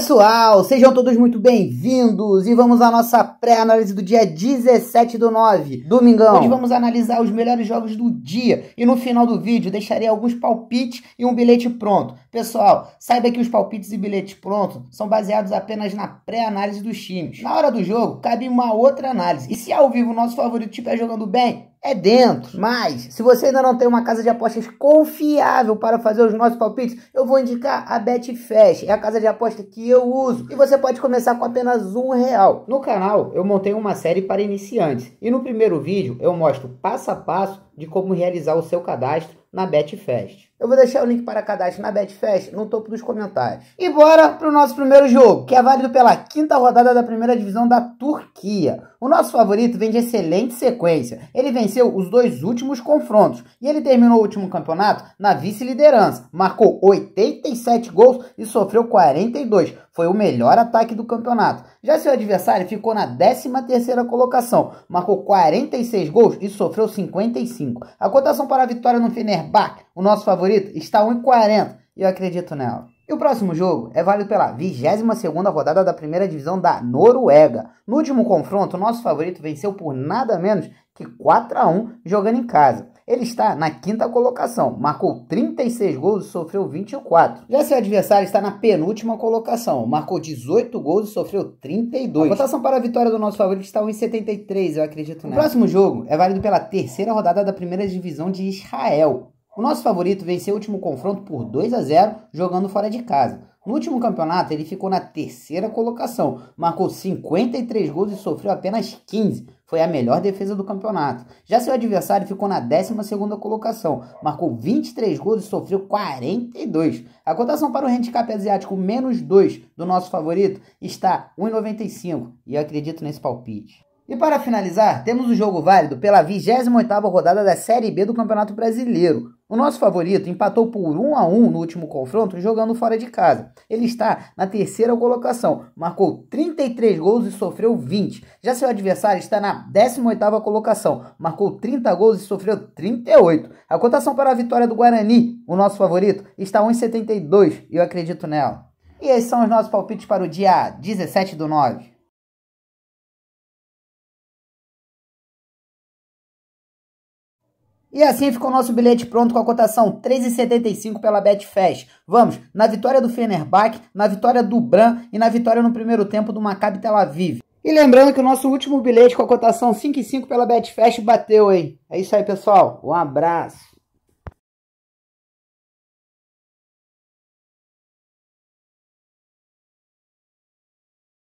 pessoal, sejam todos muito bem-vindos e vamos à nossa pré-análise do dia 17 do 9, domingão. Hoje vamos analisar os melhores jogos do dia e no final do vídeo deixarei alguns palpites e um bilhete pronto. Pessoal, saiba que os palpites e bilhetes prontos são baseados apenas na pré-análise dos times. Na hora do jogo, cabe uma outra análise. E se ao vivo o nosso favorito estiver jogando bem, é dentro. Mas, se você ainda não tem uma casa de apostas confiável para fazer os nossos palpites, eu vou indicar a Betfest. É a casa de aposta que eu uso. E você pode começar com apenas um real. No canal, eu montei uma série para iniciantes. E no primeiro vídeo, eu mostro passo a passo de como realizar o seu cadastro na Betfest. Eu vou deixar o link para cadastro na Betfest no topo dos comentários. E bora para o nosso primeiro jogo, que é válido pela quinta rodada da primeira divisão da Turquia. O nosso favorito vem de excelente sequência. Ele venceu os dois últimos confrontos e ele terminou o último campeonato na vice-liderança. Marcou 87 gols e sofreu 42 foi o melhor ataque do campeonato. Já seu adversário ficou na 13ª colocação, marcou 46 gols e sofreu 55. A cotação para a vitória no Fenerbahçe, o nosso favorito, está 1,40 e eu acredito nela. E o próximo jogo é válido pela 22ª rodada da primeira divisão da Noruega. No último confronto, o nosso favorito venceu por nada menos que 4 a 1 jogando em casa. Ele está na quinta colocação, marcou 36 gols e sofreu 24. Já seu adversário está na penúltima colocação, marcou 18 gols e sofreu 32. A votação para a vitória do nosso favorito está 1,73. eu acredito nessa. O próximo jogo é válido pela terceira rodada da primeira divisão de Israel. O nosso favorito venceu o último confronto por 2 a 0, jogando fora de casa. No último campeonato, ele ficou na terceira colocação, marcou 53 gols e sofreu apenas 15. Foi a melhor defesa do campeonato. Já seu adversário ficou na 12ª colocação, marcou 23 gols e sofreu 42. A cotação para o handicap asiático menos 2 do nosso favorito está 1,95 e eu acredito nesse palpite. E para finalizar, temos o um jogo válido pela 28ª rodada da Série B do Campeonato Brasileiro. O nosso favorito empatou por 1 a 1 no último confronto, jogando fora de casa. Ele está na terceira colocação, marcou 33 gols e sofreu 20. Já seu adversário está na 18ª colocação, marcou 30 gols e sofreu 38. A cotação para a vitória do Guarani, o nosso favorito, está 1,72 e eu acredito nela. E esses são os nossos palpites para o dia 17 do 9. E assim ficou nosso bilhete pronto com a cotação 3,75 pela Betfest. Vamos, na vitória do Fenerbahçe, na vitória do Bran e na vitória no primeiro tempo do Maccabi Tel Aviv. E lembrando que o nosso último bilhete com a cotação 5,5 pela Betfest bateu, hein? É isso aí, pessoal. Um abraço.